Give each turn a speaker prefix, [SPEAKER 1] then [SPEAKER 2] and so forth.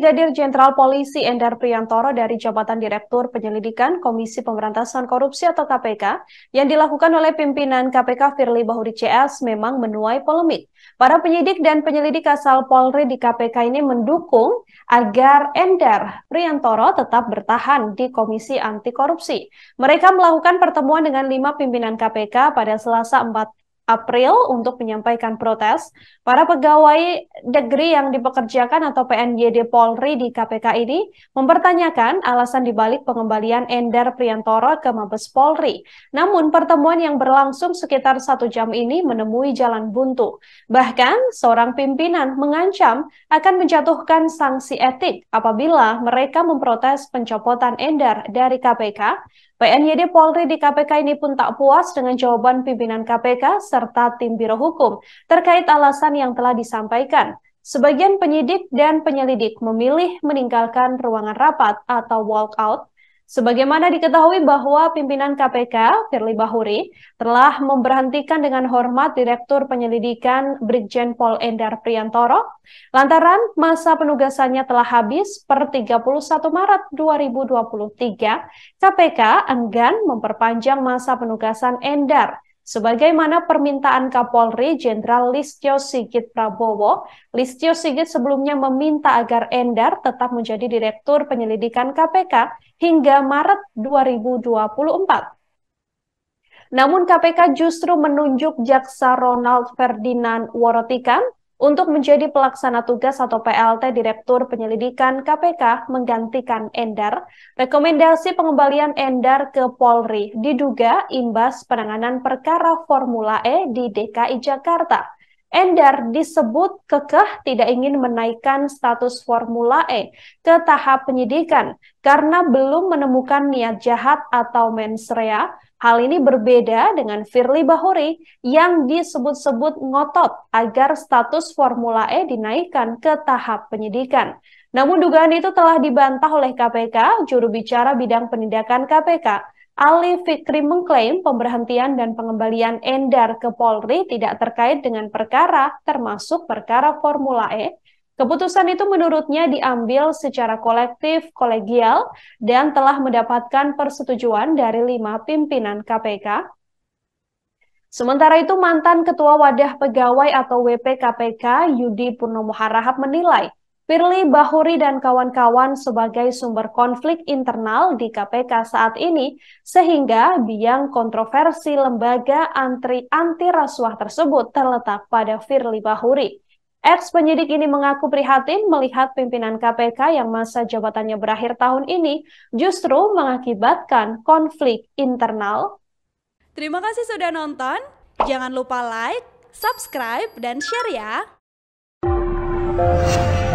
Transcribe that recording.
[SPEAKER 1] Brigadir Jenderal Polisi Endar Priantoro dari jabatan Direktur Penyelidikan Komisi Pemberantasan Korupsi atau KPK yang dilakukan oleh pimpinan KPK Firly Bahuri CS memang menuai polemik. Para penyidik dan penyelidik asal Polri di KPK ini mendukung agar Endar Priantoro tetap bertahan di Komisi Anti Korupsi. Mereka melakukan pertemuan dengan lima pimpinan KPK pada Selasa 4 April untuk menyampaikan protes. Para pegawai negeri yang dipekerjakan atau PNJD Polri di KPK ini mempertanyakan alasan dibalik pengembalian Ender Priantoro ke Mabes Polri. Namun pertemuan yang berlangsung sekitar satu jam ini menemui jalan buntu. Bahkan seorang pimpinan mengancam akan menjatuhkan sanksi etik apabila mereka memprotes pencopotan Ender dari KPK PNYD Polri di KPK ini pun tak puas dengan jawaban pimpinan KPK serta tim Biro Hukum terkait alasan yang telah disampaikan. Sebagian penyidik dan penyelidik memilih meninggalkan ruangan rapat atau walkout Sebagaimana diketahui bahwa pimpinan KPK, Firly Bahuri, telah memberhentikan dengan hormat Direktur Penyelidikan Brigjen Pol Endar Priantoro lantaran masa penugasannya telah habis per 31 Maret 2023, KPK enggan memperpanjang masa penugasan Endar Sebagaimana permintaan Kapolri Jenderal Listio Sigit Prabowo, Listio Sigit sebelumnya meminta agar Endar tetap menjadi Direktur Penyelidikan KPK hingga Maret 2024. Namun KPK justru menunjuk Jaksa Ronald Ferdinand Worotikan untuk menjadi pelaksana tugas atau PLT Direktur Penyelidikan KPK menggantikan Endar. Rekomendasi pengembalian Endar ke Polri diduga imbas penanganan perkara Formula E di DKI Jakarta. Endar disebut kekeh tidak ingin menaikkan status Formula E ke tahap penyidikan karena belum menemukan niat jahat atau mensrea Hal ini berbeda dengan Firly Bahuri yang disebut-sebut ngotot agar status Formula E dinaikkan ke tahap penyidikan. Namun dugaan itu telah dibantah oleh KPK, juru bicara bidang penindakan KPK, Ali Fikri mengklaim pemberhentian dan pengembalian Endar ke Polri tidak terkait dengan perkara termasuk perkara Formula E Keputusan itu menurutnya diambil secara kolektif, kolegial, dan telah mendapatkan persetujuan dari lima pimpinan KPK. Sementara itu, mantan Ketua Wadah Pegawai atau WP KPK, Yudi Purnomo Harahap menilai, Firly Bahuri dan kawan-kawan sebagai sumber konflik internal di KPK saat ini, sehingga biang kontroversi lembaga anti-rasuah tersebut terletak pada Firly Bahuri. Ex penyidik ini mengaku prihatin melihat pimpinan KPK yang masa jabatannya berakhir tahun ini justru mengakibatkan konflik internal. Terima kasih sudah nonton. Jangan lupa like, subscribe, dan share ya.